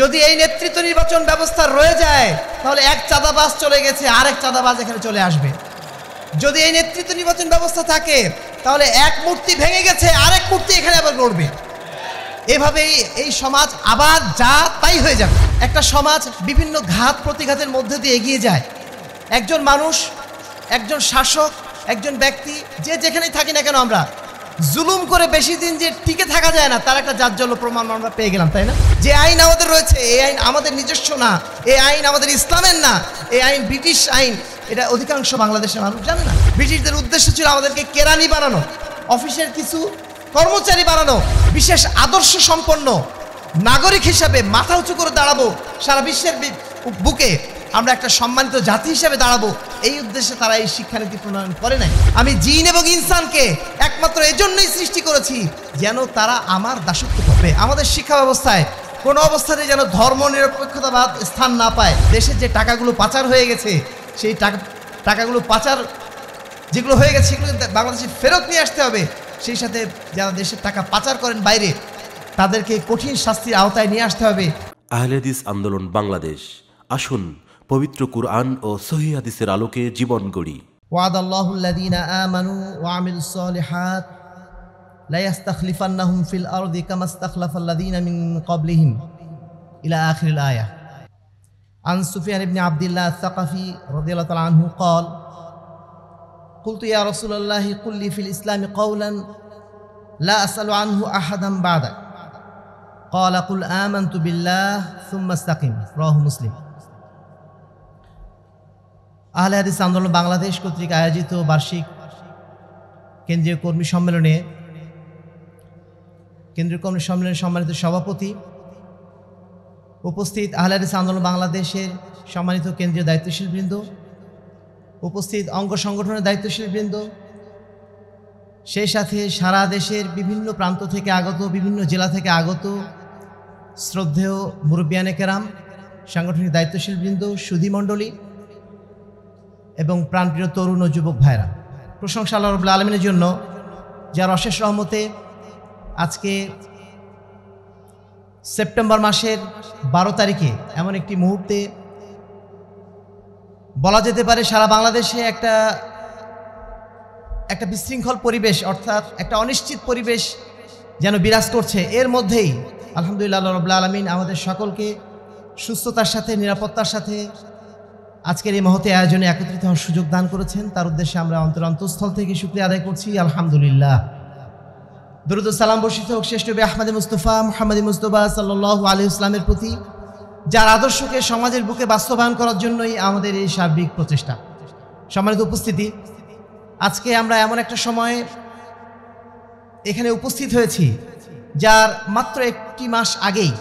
যদি এই নেতৃত্ব নির্বাচন ব্যবস্থা রয়ে যায় তাহলে এক চাঁদাবাজ চলে গেছে আরেক চাঁদাবাজ এখানে চলে আসবে যদি এই নেতৃত্ব নির্বাচন ব্যবস্থা থাকে তাহলে এক মূর্তি ভেঙে গেছে আরেক মূর্তি এখানে আবার গড়বে এভাবেই এই সমাজ আবার যা তাই হয়ে যাবে একটা সমাজ বিভিন্ন ঘাত প্রতিঘাতের মধ্যে দিয়ে এগিয়ে যায় একজন মানুষ একজন শাসক একজন ব্যক্তি যে যেখানেই থাকি না কেন আমরা জুলুম করে বেশি দিন যে টিকে থাকা যায় না তার একটা জাজ্জল্য প্রমাণ আমরা পেয়ে গেলাম তাই না যে আইন আমাদের রয়েছে এই আইন আমাদের নিজস্ব না এই আইন আমাদের ইসলামের না এই আইন ব্রিটিশ আইন এটা অধিকাংশ বাংলাদেশের মানুষ জানে না ব্রিটিশদের উদ্দেশ্য ছিল আমাদেরকে কেরানি বানানো অফিসের কিছু কর্মচারী বানানো বিশেষ আদর্শ সম্পন্ন নাগরিক হিসাবে মাথা উঁচু করে দাঁড়াবো সারা বিশ্বের বুকে আমরা একটা সম্মানিত জাতি হিসেবে দাঁড়াবো এই উদ্দেশ্যে তারা এই শিক্ষানীতি প্রণয়ন করে নাই আমি জিন এবং ইনসানকে একমাত্র এজন্যই সৃষ্টি করেছি যেন তারা আমার দাসত্ব করবে আমাদের শিক্ষা ব্যবস্থায় কোনো অবস্থাতে যেন ধর্ম নিরপেক্ষতাবাদ স্থান না পায় দেশের যে টাকাগুলো পাচার হয়ে গেছে সেই টাকা টাকাগুলো পাচার যেগুলো হয়ে গেছে সেগুলো বাংলাদেশে ফেরত নিয়ে আসতে হবে সেই সাথে যারা দেশের টাকা পাচার করেন বাইরে তাদেরকে কঠিন শাস্তির আওতায় নিয়ে আসতে হবে আহলেদিস আন্দোলন বাংলাদেশ আসুন পবিত্র কুরআন ও সহিহাদিসের আলোকে জীবন গড়ি ওয়াদ আল্লাহুল্লাযীনা আমানু ওয়া আমিলুস সালিহাত লা ইয়াস্তাখলিফান্নাহুম ফিল আরদি কামা ইস্তাখলাফাল্লাযীনা মিন ক্বাবলিহিম ইলা আখিরিল আন সুফিয়ান ইবনে আব্দুল্লাহ আস-সাকাফি আনহু ক্বাল قلت يا رسول الله قل لي في الإسلام قولا لا أسأل عنه أحدا بعدك قال قل آمنت আহলে হাদিস আন্দোলন বাংলাদেশ কর্তৃক আয়োজিত বার্ষিক কেন্দ্রীয় কর্মী সম্মেলনে কেন্দ্রীয় কর্মী সম্মেলনে সম্মানিত সভাপতি উপস্থিত আহলে হাদিস আন্দোলন বাংলাদেশের সম্মানিত কেন্দ্রীয় দায়িত্বশীল বৃন্দ উপস্থিত অঙ্গ সংগঠনের দায়িত্বশীল বৃন্দ সেই সাথে সারা দেশের বিভিন্ন প্রান্ত থেকে আগত বিভিন্ন জেলা থেকে আগত শ্রদ্ধেয় মুরব্বিয়ানে কেরাম সাংগঠনিক বৃন্দ সুধীমণ্ডলী এবং প্রাণপ্রিয় তরুণ ও যুবক ভাইরা প্রশংসা আল্লাহ রবুল্লা আলমিনের জন্য যার অশেষ রহমতে আজকে সেপ্টেম্বর মাসের বারো তারিখে এমন একটি মুহূর্তে বলা যেতে পারে সারা বাংলাদেশে একটা একটা বিশৃঙ্খল পরিবেশ অর্থাৎ একটা অনিশ্চিত পরিবেশ যেন বিরাজ করছে এর মধ্যেই আলহামদুলিল্লাহ রবুল্লা আলমিন আমাদের সকলকে সুস্থতার সাথে নিরাপত্তার সাথে আজকের এই মহতে আয়োজনে একত্রিত হওয়ার সুযোগ দান করেছেন তার উদ্দেশ্যে আমরা অন্তর অন্তঃস্থল থেকে শুক্রিয়া আদায় করছি আলহামদুলিল্লাহ দরুদ সালাম বর্ষিত হোক শ্রেষ্ঠ বি আহমদে মুস্তফা মোহাম্মদ মুস্তফা সাল্লু আলী ইসলামের প্রতি যার আদর্শকে সমাজের বুকে বাস্তবায়ন করার জন্যই আমাদের এই সার্বিক প্রচেষ্টা সম্মানিত উপস্থিতি আজকে আমরা এমন একটা সময়ে এখানে উপস্থিত হয়েছি যার মাত্র একটি মাস আগেই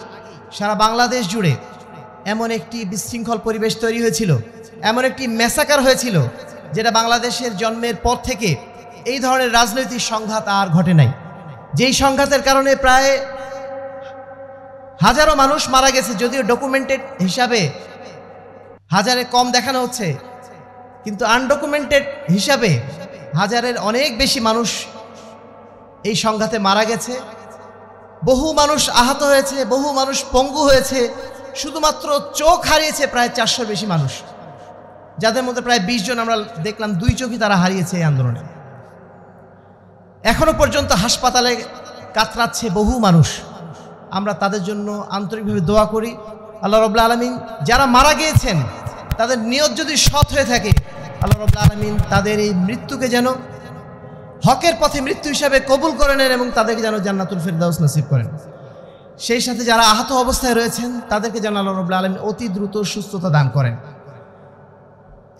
সারা বাংলাদেশ জুড়ে এমন একটি বিশৃঙ্খল পরিবেশ তৈরি হয়েছিল এমন একটি মেসাকার হয়েছিল যেটা বাংলাদেশের জন্মের পর থেকে এই ধরনের রাজনৈতিক সংঘাত আর ঘটে নাই যেই সংঘাতের কারণে প্রায় হাজারো মানুষ মারা গেছে যদিও ডকুমেন্টেড হিসাবে হাজারে কম দেখানো হচ্ছে কিন্তু আনডকুমেন্টেড হিসাবে হাজারের অনেক বেশি মানুষ এই সংঘাতে মারা গেছে বহু মানুষ আহত হয়েছে বহু মানুষ পঙ্গু হয়েছে শুধুমাত্র চোখ হারিয়েছে প্রায় চারশোর বেশি মানুষ যাদের মধ্যে প্রায় বিশ জন আমরা দেখলাম দুই চোখই তারা হারিয়েছে এই আন্দোলনে এখনও পর্যন্ত হাসপাতালে কাতরাচ্ছে বহু মানুষ আমরা তাদের জন্য আন্তরিকভাবে দোয়া করি আল্লাহ রবুল্লা আলমিন যারা মারা গিয়েছেন তাদের নিয়ত যদি সৎ হয়ে থাকে আল্লাহ রবুল্লা আলমিন তাদের এই মৃত্যুকে যেন হকের পথে মৃত্যু হিসাবে কবুল করে নেন এবং তাদেরকে যেন জান্নাতুল ফেরদাউস নসিব করেন সেই সাথে যারা আহত অবস্থায় রয়েছেন তাদেরকে যেন আল্লাহ রবুল্লা আলম অতি দ্রুত সুস্থতা দান করেন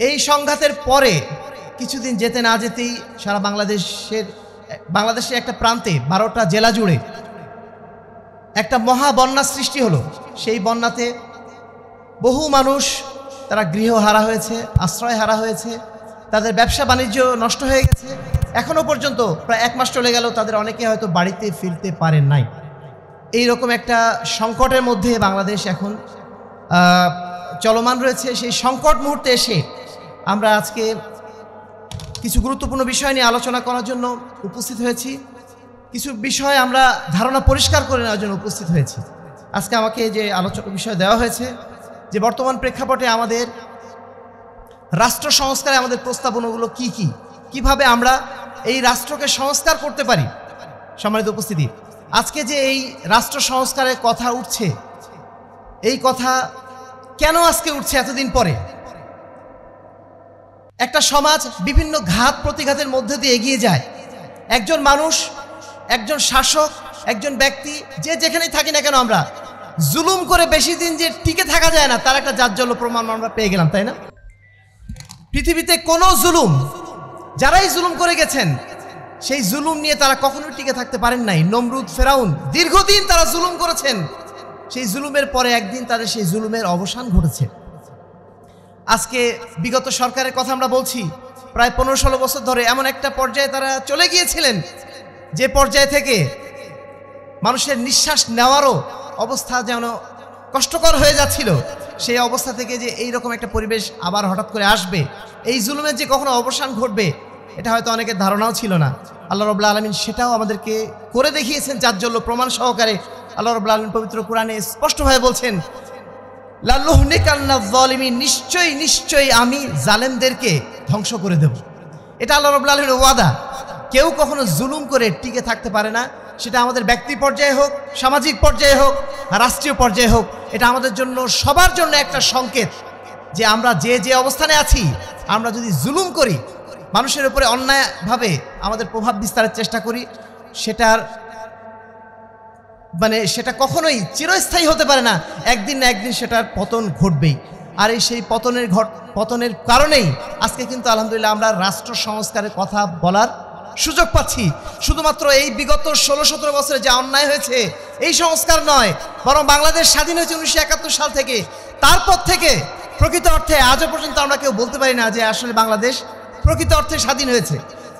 এই সংঘাতের পরে কিছুদিন যেতে না যেতেই সারা বাংলাদেশের বাংলাদেশের একটা প্রান্তে বারোটা জেলা জুড়ে একটা মহা বন্যা সৃষ্টি হলো সেই বন্যাতে বহু মানুষ তারা গৃহ হারা হয়েছে আশ্রয় হারা হয়েছে তাদের ব্যবসা বাণিজ্য নষ্ট হয়ে গেছে এখনও পর্যন্ত প্রায় এক মাস চলে গেল তাদের অনেকে হয়তো বাড়িতে ফিরতে পারেন নাই এই রকম একটা সংকটের মধ্যে বাংলাদেশ এখন চলমান রয়েছে সেই সংকট মুহূর্তে এসে আমরা আজকে কিছু গুরুত্বপূর্ণ বিষয় নিয়ে আলোচনা করার জন্য উপস্থিত হয়েছি কিছু বিষয় আমরা ধারণা পরিষ্কার করে নেওয়ার জন্য উপস্থিত হয়েছি আজকে আমাকে যে আলোচনা বিষয় দেওয়া হয়েছে যে বর্তমান প্রেক্ষাপটে আমাদের রাষ্ট্র সংস্কারে আমাদের প্রস্তাবনাগুলো কি কি কিভাবে আমরা এই রাষ্ট্রকে সংস্কার করতে পারি সম্মানিত উপস্থিতি আজকে যে এই রাষ্ট্র সংস্কারের কথা উঠছে এই কথা কেন আজকে উঠছে এতদিন পরে একটা সমাজ বিভিন্ন ঘাত প্রতিঘাতের মধ্যে দিয়ে এগিয়ে যায় একজন মানুষ একজন শাসক একজন ব্যক্তি যে যেখানেই থাকি না কেন আমরা জুলুম করে বেশি দিন যে টিকে থাকা যায় না তার একটা জাজল্য প্রমাণ আমরা পেয়ে গেলাম তাই না পৃথিবীতে কোনো জুলুম যারাই জুলুম করে গেছেন সেই জুলুম নিয়ে তারা কখনো টিকে থাকতে পারেন নাই নমরুদ ফেরাউন দীর্ঘদিন তারা জুলুম করেছেন সেই জুলুমের পরে একদিন তাদের সেই জুলুমের অবসান ঘটেছে আজকে বিগত সরকারের কথা আমরা বলছি প্রায় পনেরো ষোলো বছর ধরে এমন একটা পর্যায়ে তারা চলে গিয়েছিলেন যে পর্যায় থেকে মানুষের নিঃশ্বাস নেওয়ারও অবস্থা যেন কষ্টকর হয়ে যাচ্ছিল সেই অবস্থা থেকে যে এই রকম একটা পরিবেশ আবার হঠাৎ করে আসবে এই জুলুমের যে কখনো অবসান ঘটবে এটা হয়তো অনেকের ধারণাও ছিল না আল্লাহ রবুল্লা আলমিন সেটাও আমাদেরকে করে দেখিয়েছেন যার জন্য প্রমাণ সহকারে আল্লাহ রবুল্লা আলমিন পবিত্র কোরআনে স্পষ্টভাবে বলছেন লাল্লুহনিকাল্লাহলিমি নিশ্চয়ই নিশ্চয়ই আমি জালেমদেরকে ধ্বংস করে দেব এটা আল্লাহ রবুল্লা আলমিনের ওয়াদা কেউ কখনো জুলুম করে টিকে থাকতে পারে না সেটা আমাদের ব্যক্তি পর্যায়ে হোক সামাজিক পর্যায়ে হোক রাষ্ট্রীয় পর্যায়ে হোক এটা আমাদের জন্য সবার জন্য একটা সংকেত যে আমরা যে যে অবস্থানে আছি আমরা যদি জুলুম করি মানুষের উপরে অন্যায়ভাবে আমাদের প্রভাব বিস্তারের চেষ্টা করি সেটার মানে সেটা কখনোই চিরস্থায়ী হতে পারে না একদিন না একদিন সেটার পতন ঘটবেই আর এই সেই পতনের ঘট পতনের কারণেই আজকে কিন্তু আলহামদুলিল্লাহ আমরা রাষ্ট্র সংস্কারের কথা বলার সুযোগ পাচ্ছি শুধুমাত্র এই বিগত ষোলো সতেরো বছরে যা অন্যায় হয়েছে এই সংস্কার নয় বরং বাংলাদেশ স্বাধীন হয়েছে উনিশশো একাত্তর সাল থেকে তারপর থেকে প্রকৃত অর্থে আজও পর্যন্ত আমরা কেউ বলতে পারি না যে আসলে বাংলাদেশ প্রকৃত অর্থে স্বাধীন হয়েছে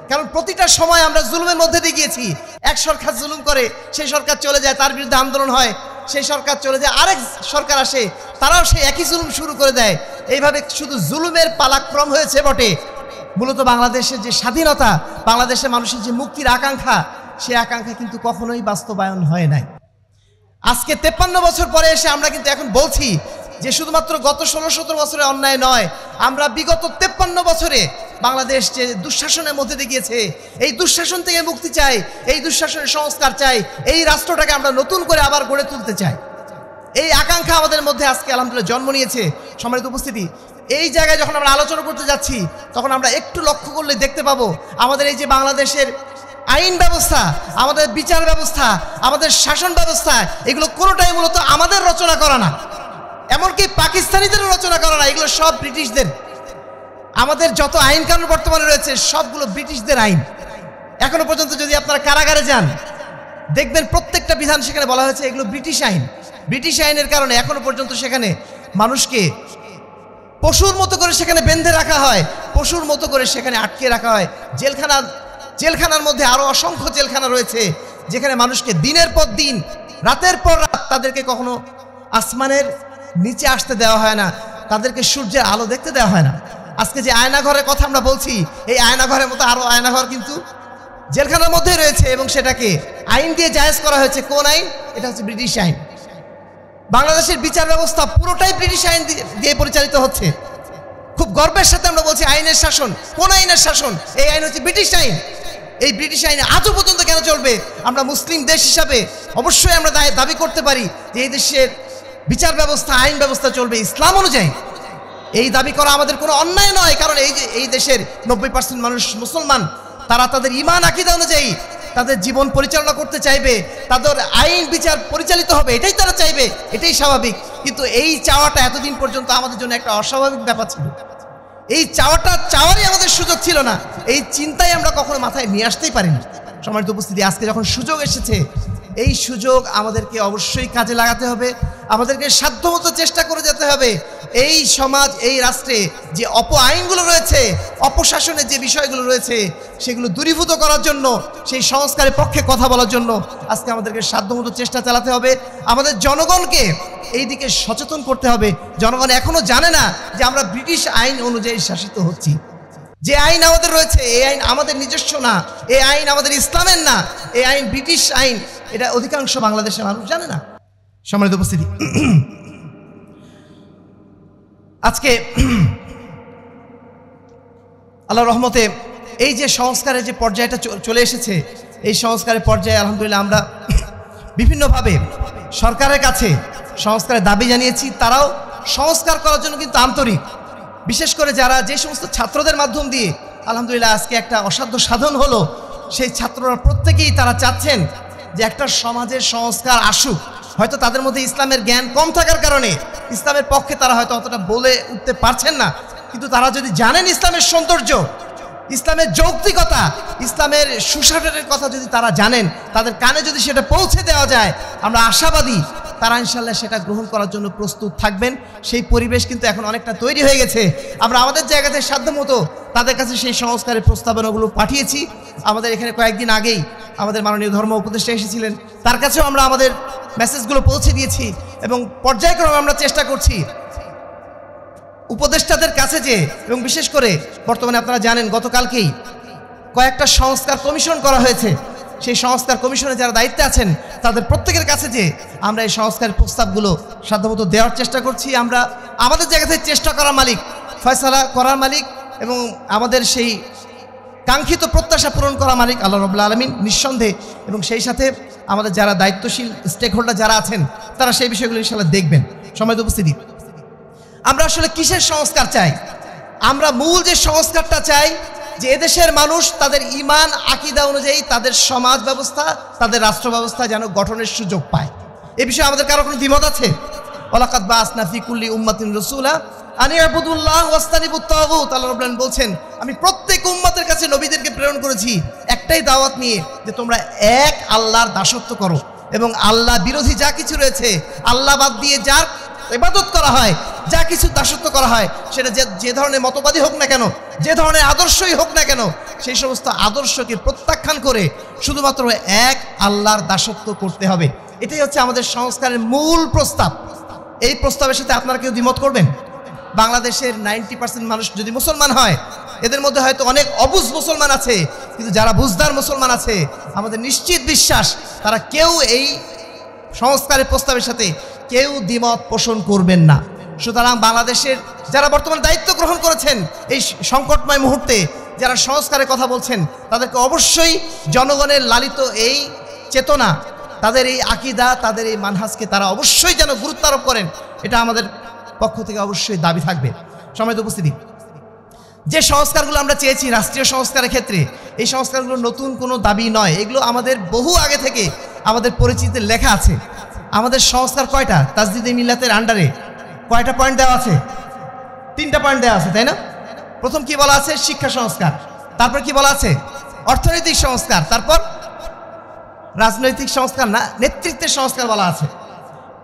কারণ প্রতিটা সময় আমরা জুলুমের মধ্যে দিয়ে গিয়েছি এক সরকার জুলুম করে সেই সরকার চলে যায় তার বিরুদ্ধে আন্দোলন হয় সেই সরকার চলে যায় আরেক সরকার আসে তারাও সেই একই জুলুম শুরু করে দেয় এইভাবে শুধু জুলুমের পালাক্রম হয়েছে বটে মূলত বাংলাদেশের যে স্বাধীনতা বাংলাদেশের মানুষের যে মুক্তির আকাঙ্ক্ষা সেই আকাঙ্ক্ষা কিন্তু কখনোই বাস্তবায়ন হয় নাই আজকে তেপ্পান্ন বছর পরে এসে আমরা কিন্তু এখন বলছি যে শুধুমাত্র গত ষোলো সতেরো বছরে অন্যায় নয় আমরা বিগত তেপ্পান্ন বছরে বাংলাদেশ যে দুঃশাসনের মধ্যে দিয়ে গিয়েছে এই দুঃশাসন থেকে মুক্তি চাই এই দুঃশাসনের সংস্কার চাই এই রাষ্ট্রটাকে আমরা নতুন করে আবার গড়ে তুলতে চাই এই আকাঙ্ক্ষা আমাদের মধ্যে আজকে আলহামদুলিল্লাহ জন্ম নিয়েছে সম্মানিত উপস্থিতি এই জায়গায় যখন আমরা আলোচনা করতে যাচ্ছি তখন আমরা একটু লক্ষ্য করলে দেখতে পাবো আমাদের এই যে বাংলাদেশের আইন ব্যবস্থা আমাদের বিচার ব্যবস্থা আমাদের শাসন ব্যবস্থা এগুলো কোনোটাই মূলত আমাদের রচনা করা না এমনকি পাকিস্তানিদের রচনা করা না এগুলো সব ব্রিটিশদের আমাদের যত আইন কানুন বর্তমানে রয়েছে সবগুলো ব্রিটিশদের আইন এখনো পর্যন্ত যদি আপনারা কারাগারে যান দেখবেন প্রত্যেকটা বিধান সেখানে বলা হয়েছে এগুলো ব্রিটিশ আইন ব্রিটিশ আইনের কারণে এখনো পর্যন্ত সেখানে মানুষকে পশুর মতো করে সেখানে বেঁধে রাখা হয় পশুর মতো করে সেখানে আটকে রাখা হয় জেলখানা জেলখানার মধ্যে আরও অসংখ্য জেলখানা রয়েছে যেখানে মানুষকে দিনের পর দিন রাতের পর রাত তাদেরকে কখনো আসমানের নিচে আসতে দেওয়া হয় না তাদেরকে সূর্যের আলো দেখতে দেওয়া হয় না আজকে যে আয়নাঘরের কথা আমরা বলছি এই আয়নাঘরের মতো আরও আয়নাঘর কিন্তু জেলখানার মধ্যে রয়েছে এবং সেটাকে আইন দিয়ে জায়েজ করা হয়েছে কোন আইন এটা হচ্ছে ব্রিটিশ আইন বাংলাদেশের বিচার ব্যবস্থা পুরোটাই ব্রিটিশ আইন দিয়ে পরিচালিত হচ্ছে খুব গর্বের সাথে আমরা বলছি আইনের শাসন কোন আইনের শাসন এই আইন হচ্ছে ব্রিটিশ আইন এই ব্রিটিশ আইন আজও পর্যন্ত কেন চলবে আমরা মুসলিম দেশ হিসাবে অবশ্যই আমরা দাবি করতে পারি যে এই দেশের বিচার ব্যবস্থা আইন ব্যবস্থা চলবে ইসলাম অনুযায়ী এই দাবি করা আমাদের কোনো অন্যায় নয় কারণ এই যে এই দেশের নব্বই পার্সেন্ট মানুষ মুসলমান তারা তাদের ইমান আকিদা অনুযায়ী তাদের জীবন পরিচালনা করতে চাইবে তাদের আইন বিচার পরিচালিত হবে এটাই তারা চাইবে এটাই স্বাভাবিক কিন্তু এই চাওয়াটা এতদিন পর্যন্ত আমাদের জন্য একটা অস্বাভাবিক ব্যাপার ছিল এই চাওয়াটা চাওয়ারই আমাদের সুযোগ ছিল না এই চিন্তাই আমরা কখনো মাথায় নিয়ে আসতেই পারিনি সমাজ উপস্থিতি আজকে যখন সুযোগ এসেছে এই সুযোগ আমাদেরকে অবশ্যই কাজে লাগাতে হবে আমাদেরকে সাধ্যমতো চেষ্টা করে যেতে হবে এই সমাজ এই রাষ্ট্রে যে অপ আইনগুলো রয়েছে অপশাসনের যে বিষয়গুলো রয়েছে সেগুলো দূরীভূত করার জন্য সেই সংস্কারের পক্ষে কথা বলার জন্য আজকে আমাদেরকে সাধ্যমতো চেষ্টা চালাতে হবে আমাদের জনগণকে এই দিকে সচেতন করতে হবে জনগণ এখনও জানে না যে আমরা ব্রিটিশ আইন অনুযায়ী শাসিত হচ্ছি যে আইন আমাদের রয়েছে এই আইন আমাদের নিজস্ব না এই আইন আমাদের ইসলামের না এই আইন ব্রিটিশ আইন এটা অধিকাংশ বাংলাদেশের মানুষ জানে না সম্মানিত উপস্থিতি আজকে আল্লাহ রহমতে এই যে সংস্কারের যে পর্যায়টা চলে এসেছে এই সংস্কারের পর্যায়ে আলহামদুলিল্লাহ আমরা বিভিন্নভাবে সরকারের কাছে সংস্কারের দাবি জানিয়েছি তারাও সংস্কার করার জন্য কিন্তু আন্তরিক বিশেষ করে যারা যে সমস্ত ছাত্রদের মাধ্যম দিয়ে আলহামদুলিল্লাহ আজকে একটা অসাধ্য সাধন হলো সেই ছাত্ররা প্রত্যেকেই তারা চাচ্ছেন যে একটা সমাজের সংস্কার আসুক হয়তো তাদের মধ্যে ইসলামের জ্ঞান কম থাকার কারণে ইসলামের পক্ষে তারা হয়তো অতটা বলে উঠতে পারছেন না কিন্তু তারা যদি জানেন ইসলামের সৌন্দর্য ইসলামের যৌক্তিকতা ইসলামের সুসাটের কথা যদি তারা জানেন তাদের কানে যদি সেটা পৌঁছে দেওয়া যায় আমরা আশাবাদী তারা ইনশাল্লাহ সেটা গ্রহণ করার জন্য প্রস্তুত থাকবেন সেই পরিবেশ কিন্তু এখন অনেকটা তৈরি হয়ে গেছে আমরা আমাদের জায়গাতে সাধ্যমতো তাদের কাছে সেই সংস্কারের প্রস্তাবনাগুলো পাঠিয়েছি আমাদের এখানে কয়েকদিন আগেই আমাদের মাননীয় ধর্ম উপদেষ্টা এসেছিলেন তার কাছেও আমরা আমাদের মেসেজগুলো পৌঁছে দিয়েছি এবং পর্যায়ক্রমে আমরা চেষ্টা করছি উপদেষ্টাদের কাছে যে এবং বিশেষ করে বর্তমানে আপনারা জানেন গতকালকেই কয়েকটা সংস্কার কমিশন করা হয়েছে সেই সংস্কার কমিশনে যারা দায়িত্বে আছেন তাদের প্রত্যেকের কাছে যে আমরা এই সংস্কারের প্রস্তাবগুলো সাধ্যমতো দেওয়ার চেষ্টা করছি আমরা আমাদের জায়গা থেকে চেষ্টা করার মালিক ফয়সলা করার মালিক এবং আমাদের সেই কাঙ্ক্ষিত প্রত্যাশা পূরণ করা মালিক আল্লাহ রবুল্লা আলমিন নিঃসন্দেহে এবং সেই সাথে আমাদের যারা দায়িত্বশীল স্টেক হোল্ডার যারা আছেন তারা সেই বিষয়গুলো ইনশাল্লাহ দেখবেন সময় উপস্থিতি আমরা আসলে কিসের সংস্কার চাই আমরা মূল যে সংস্কারটা চাই যে এদেশের মানুষ তাদের ইমান আকিদা অনুযায়ী তাদের সমাজ ব্যবস্থা তাদের রাষ্ট্র ব্যবস্থা যেন গঠনের সুযোগ পায় এ বিষয়ে আমাদের কারো কোনো দ্বিমত আছে ওলাকাত বা আসনাফিকুল্লি উম্মাতিন রসুলা আনি আবুদুল্লাহ ওয়াস্তানিবুত্তাহু তাল্লাহ রবলান বলছেন আমি প্রত্যেক উম্মাতের কাছে নবীদেরকে প্রেরণ করেছি একটাই দাওয়াত নিয়ে যে তোমরা এক আল্লাহর দাসত্ব করো এবং আল্লাহ বিরোধী যা কিছু রয়েছে আল্লাহ বাদ দিয়ে যার ইবাদত করা হয় যা কিছু দাসত্ব করা হয় সেটা যে যে ধরনের মতবাদী হোক না কেন যে ধরনের আদর্শই হোক না কেন সেই সমস্ত আদর্শকে প্রত্যাখ্যান করে শুধুমাত্র এক আল্লাহর দাসত্ব করতে হবে এটাই হচ্ছে আমাদের সংস্কারের মূল প্রস্তাব এই প্রস্তাবের সাথে আপনারা কেউ দ্বিমত করবেন বাংলাদেশের নাইনটি পার্সেন্ট মানুষ যদি মুসলমান হয় এদের মধ্যে হয়তো অনেক অবুজ মুসলমান আছে কিন্তু যারা বুঝদার মুসলমান আছে আমাদের নিশ্চিত বিশ্বাস তারা কেউ এই সংস্কারের প্রস্তাবের সাথে কেউ দ্বিমত পোষণ করবেন না সুতরাং বাংলাদেশের যারা বর্তমানে দায়িত্ব গ্রহণ করেছেন এই সংকটময় মুহূর্তে যারা সংস্কারের কথা বলছেন তাদেরকে অবশ্যই জনগণের লালিত এই চেতনা তাদের এই আকিদা তাদের এই মানহাজকে তারা অবশ্যই যেন গুরুত্ব আরোপ করেন এটা আমাদের পক্ষ থেকে অবশ্যই দাবি থাকবে সময় তো উপস্থিতি যে সংস্কারগুলো আমরা চেয়েছি রাষ্ট্রীয় সংস্কারের ক্ষেত্রে এই সংস্কারগুলো নতুন কোনো দাবি নয় এগুলো আমাদের বহু আগে থেকে আমাদের পরিচিতির লেখা আছে আমাদের সংস্কার কয়টা তাজদিদ মিল্লাতের আন্ডারে কয়টা পয়েন্ট দেওয়া আছে তিনটা পয়েন্ট দেওয়া আছে তাই না প্রথম কি বলা আছে শিক্ষা সংস্কার তারপর কি বলা আছে অর্থনৈতিক সংস্কার তারপর রাজনৈতিক সংস্কার না নেতৃত্বের সংস্কার বলা আছে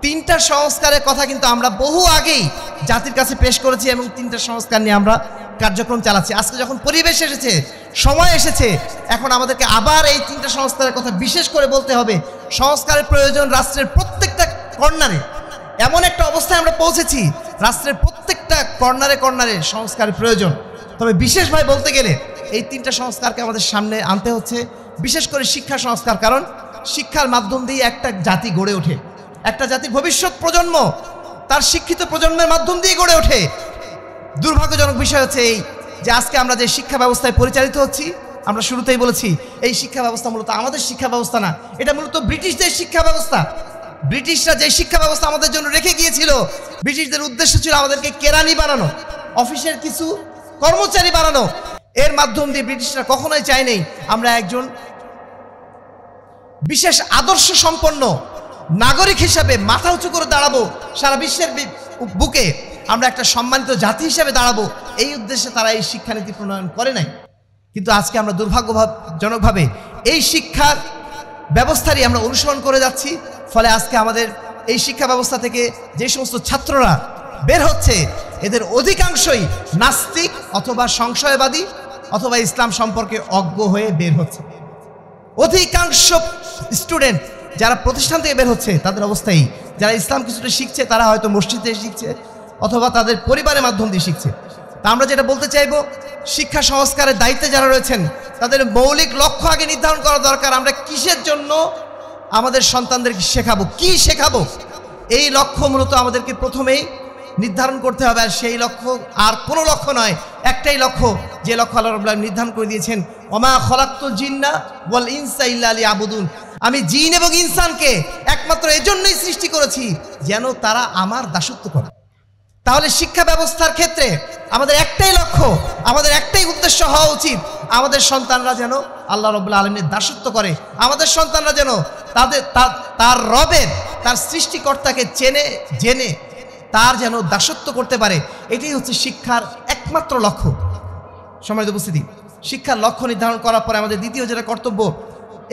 তিনটা সংস্কারের কথা কিন্তু আমরা বহু আগেই জাতির কাছে পেশ করেছি এবং তিনটা সংস্কার নিয়ে আমরা কার্যক্রম চালাচ্ছি আজকে যখন পরিবেশ এসেছে সময় এসেছে এখন আমাদেরকে আবার এই তিনটা সংস্কারের কথা বিশেষ করে বলতে হবে সংস্কারের প্রয়োজন রাষ্ট্রের প্রত্যেকটা কর্নারে এমন একটা অবস্থায় আমরা পৌঁছেছি রাষ্ট্রের প্রত্যেকটা কর্নারে কর্নারে সংস্কারের প্রয়োজন তবে বিশেষভাবে বলতে গেলে এই তিনটা সংস্কারকে আমাদের সামনে আনতে হচ্ছে বিশেষ করে শিক্ষা সংস্কার কারণ শিক্ষার মাধ্যম দিয়ে একটা জাতি গড়ে ওঠে একটা জাতির ভবিষ্যৎ প্রজন্ম তার শিক্ষিত প্রজন্মের মাধ্যম দিয়ে গড়ে ওঠে দুর্ভাগ্যজনক বিষয় হচ্ছে এই যে আজকে আমরা যে শিক্ষা ব্যবস্থায় পরিচালিত হচ্ছি আমরা শুরুতেই বলেছি এই শিক্ষা ব্যবস্থা মূলত আমাদের শিক্ষা ব্যবস্থা না এটা মূলত ব্রিটিশদের শিক্ষা ব্যবস্থা ব্রিটিশরা যে শিক্ষা ব্যবস্থা আমাদের জন্য রেখে গিয়েছিল ব্রিটিশদের উদ্দেশ্য ছিল আমাদেরকে কেরানি বানানো অফিসের কিছু কর্মচারী বানানো এর মাধ্যম দিয়ে ব্রিটিশরা কখনোই চায়নি আমরা একজন বিশেষ আদর্শ সম্পন্ন নাগরিক হিসাবে মাথা উঁচু করে দাঁড়াবো সারা বিশ্বের বুকে আমরা একটা সম্মানিত জাতি হিসাবে দাঁড়াবো এই উদ্দেশ্যে তারা এই শিক্ষানীতি প্রণয়ন করে নাই কিন্তু আজকে আমরা দুর্ভাগ্যজনকভাবে এই শিক্ষার ব্যবস্থারই আমরা অনুসরণ করে যাচ্ছি ফলে আজকে আমাদের এই শিক্ষা ব্যবস্থা থেকে যে সমস্ত ছাত্ররা বের হচ্ছে এদের অধিকাংশই নাস্তিক অথবা সংশয়বাদী অথবা ইসলাম সম্পর্কে অজ্ঞ হয়ে বের হচ্ছে অধিকাংশ স্টুডেন্ট যারা প্রতিষ্ঠান থেকে বের হচ্ছে তাদের অবস্থাই যারা ইসলাম কিছুটা শিখছে তারা হয়তো মসজিদে শিখছে অথবা তাদের পরিবারের মাধ্যম দিয়ে শিখছে তা আমরা যেটা বলতে চাইব শিক্ষা সংস্কারের দায়িত্বে যারা রয়েছেন তাদের মৌলিক লক্ষ্য আগে নির্ধারণ করা দরকার আমরা কিসের জন্য আমাদের সন্তানদেরকে শেখাবো কি শেখাবো এই লক্ষ্য মূলত আমাদেরকে প্রথমেই নির্ধারণ করতে হবে আর সেই লক্ষ্য আর কোনো লক্ষ্য নয় একটাই লক্ষ্য যে লক্ষ্য আল্লাহ নির্ধারণ করে দিয়েছেন অমা খলাক্ত জিন্না বল ইনসা ইল্লা আলী আবুদুল আমি জিন এবং ইনসানকে একমাত্র এজন্যই সৃষ্টি করেছি যেন তারা আমার দাসত্ব করে তাহলে শিক্ষা ব্যবস্থার ক্ষেত্রে আমাদের একটাই লক্ষ্য আমাদের একটাই উদ্দেশ্য হওয়া উচিত আমাদের সন্তানরা যেন আল্লাহ রবুল্লা আলমীর দাসত্ব করে আমাদের সন্তানরা যেন তাদের তার রবের তার সৃষ্টিকর্তাকে চেনে জেনে তার যেন দাসত্ব করতে পারে এটাই হচ্ছে শিক্ষার একমাত্র লক্ষ্য সময় উপস্থিতি শিক্ষার লক্ষ্য নির্ধারণ করার পরে আমাদের দ্বিতীয় যেটা কর্তব্য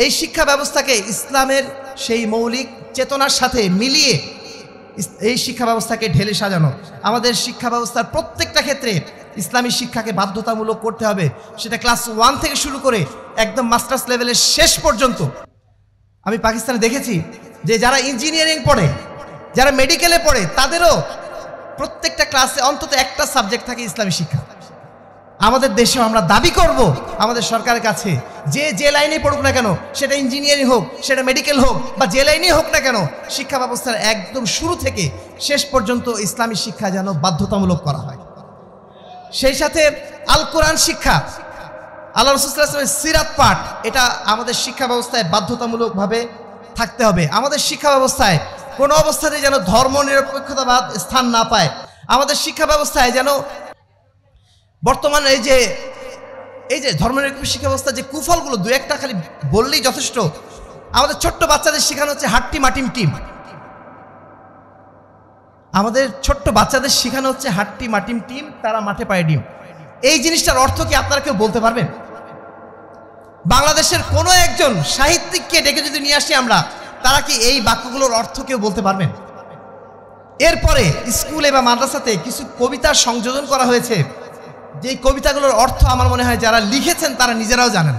এই শিক্ষা ব্যবস্থাকে ইসলামের সেই মৌলিক চেতনার সাথে মিলিয়ে এই শিক্ষা ব্যবস্থাকে ঢেলে সাজানো আমাদের শিক্ষা ব্যবস্থার প্রত্যেকটা ক্ষেত্রে ইসলামী শিক্ষাকে বাধ্যতামূলক করতে হবে সেটা ক্লাস ওয়ান থেকে শুরু করে একদম মাস্টার্স লেভেলের শেষ পর্যন্ত আমি পাকিস্তানে দেখেছি যে যারা ইঞ্জিনিয়ারিং পড়ে যারা মেডিকেলে পড়ে তাদেরও প্রত্যেকটা ক্লাসে অন্তত একটা সাবজেক্ট থাকে ইসলামী শিক্ষা আমাদের দেশেও আমরা দাবি করব আমাদের সরকারের কাছে যে যে লাইনে পড়ুক না কেন সেটা ইঞ্জিনিয়ারিং হোক সেটা মেডিকেল হোক বা যে লাইনেই হোক না কেন শিক্ষা ব্যবস্থার একদম শুরু থেকে শেষ পর্যন্ত ইসলামী শিক্ষা যেন বাধ্যতামূলক করা হয় সেই সাথে আল কোরআন শিক্ষা আল্লাহ রসুলের সিরাত পাঠ এটা আমাদের শিক্ষা ব্যবস্থায় বাধ্যতামূলকভাবে থাকতে হবে আমাদের শিক্ষা ব্যবস্থায় কোনো অবস্থাতে যেন ধর্ম নিরপেক্ষতাবাদ স্থান না পায় আমাদের শিক্ষা ব্যবস্থায় যেন বর্তমানে এই যে এই যে ধর্মের শিক্ষা ব্যবস্থা যে কুফলগুলো দু একটা খালি বললেই যথেষ্ট আমাদের ছোট্ট বাচ্চাদের শেখানো হচ্ছে হাট্টি মাটিম টিম আমাদের ছোট্ট বাচ্চাদের শেখানো হচ্ছে হাট্টি মাটিম টিম তারা মাঠে পায়ে ডিম এই জিনিসটার অর্থ কি আপনারা কেউ বলতে পারবেন বাংলাদেশের কোনো একজন সাহিত্যিককে ডেকে যদি নিয়ে আসি আমরা তারা কি এই বাক্যগুলোর অর্থ কেউ বলতে পারবেন এরপরে স্কুলে বা মাদ্রাসাতে কিছু কবিতা সংযোজন করা হয়েছে যে কবিতাগুলোর অর্থ আমার মনে হয় যারা লিখেছেন তারা নিজেরাও জানেন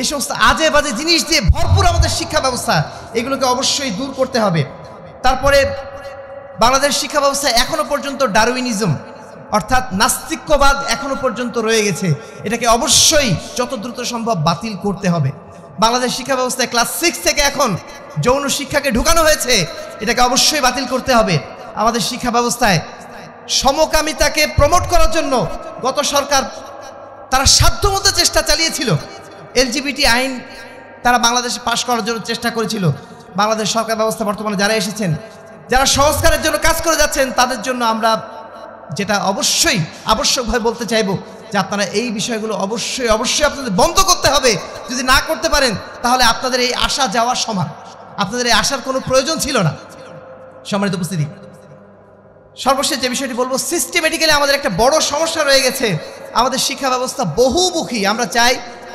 এই সমস্ত আজে বাজে জিনিস দিয়ে ভরপুর আমাদের শিক্ষা ব্যবস্থা এগুলোকে অবশ্যই দূর করতে হবে তারপরে বাংলাদেশ শিক্ষা ব্যবস্থা এখনও পর্যন্ত ডারউইনিজম অর্থাৎ নাস্তিক্যবাদ এখনও পর্যন্ত রয়ে গেছে এটাকে অবশ্যই যত দ্রুত সম্ভব বাতিল করতে হবে বাংলাদেশ শিক্ষা ব্যবস্থায় ক্লাস সিক্স থেকে এখন যৌন শিক্ষাকে ঢুকানো হয়েছে এটাকে অবশ্যই বাতিল করতে হবে আমাদের শিক্ষা ব্যবস্থায় সমকামিতাকে প্রমোট করার জন্য গত সরকার তারা সাধ্যমতো চেষ্টা চালিয়েছিল এলজিবিটি আইন তারা বাংলাদেশে পাশ করার জন্য চেষ্টা করেছিল বাংলাদেশ সরকার ব্যবস্থা বর্তমানে যারা এসেছেন যারা সংস্কারের জন্য কাজ করে যাচ্ছেন তাদের জন্য আমরা যেটা অবশ্যই আবশ্যকভাবে বলতে চাইব যে আপনারা এই বিষয়গুলো অবশ্যই অবশ্যই আপনাদের বন্ধ করতে হবে যদি না করতে পারেন তাহলে আপনাদের এই আসা যাওয়ার সমান আপনাদের এই আসার কোনো প্রয়োজন ছিল না সম্মানিত উপস্থিতি সর্বশেষ যে বিষয়টি বলবো সিস্টেমেটিক্যালি আমাদের একটা বড় সমস্যা রয়ে গেছে আমাদের শিক্ষা ব্যবস্থা বহুমুখী আমরা চাই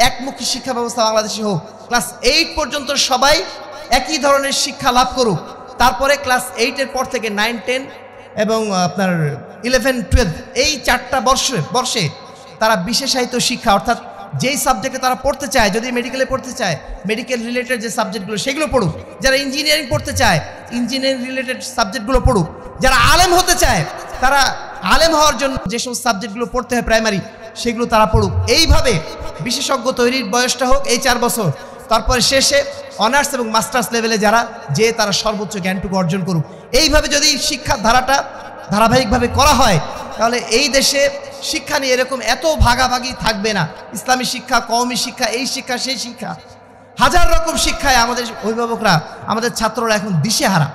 একমুখী শিক্ষা ব্যবস্থা বাংলাদেশে হোক ক্লাস এইট পর্যন্ত সবাই একই ধরনের শিক্ষা লাভ করুক তারপরে ক্লাস এইটের পর থেকে নাইন টেন এবং আপনার ইলেভেন টুয়েলভ এই চারটা বর্ষে বর্ষে তারা বিশেষায়িত শিক্ষা অর্থাৎ যেই সাবজেক্টে তারা পড়তে চায় যদি মেডিকেলে পড়তে চায় মেডিকেল রিলেটেড যে সাবজেক্টগুলো সেগুলো পড়ুক যারা ইঞ্জিনিয়ারিং পড়তে চায় ইঞ্জিনিয়ারিং রিলেটেড সাবজেক্টগুলো পড়ুক যারা আলেম হতে চায় তারা আলেম হওয়ার জন্য যে সমস্ত সাবজেক্টগুলো পড়তে হয় প্রাইমারি সেগুলো তারা পড়ুক এইভাবে বিশেষজ্ঞ তৈরির বয়সটা হোক এই চার বছর তারপরে শেষে অনার্স এবং মাস্টার্স লেভেলে যারা যে তারা সর্বোচ্চ জ্ঞানটুকু অর্জন করুক এইভাবে যদি শিক্ষার ধারাটা ধারাবাহিকভাবে করা হয় তাহলে এই দেশে শিক্ষা নিয়ে এরকম এত ভাগাভাগি থাকবে না ইসলামী শিক্ষা কওমি শিক্ষা এই শিক্ষা সেই শিক্ষা হাজার রকম শিক্ষায় আমাদের অভিভাবকরা আমাদের ছাত্ররা এখন দিশেহারা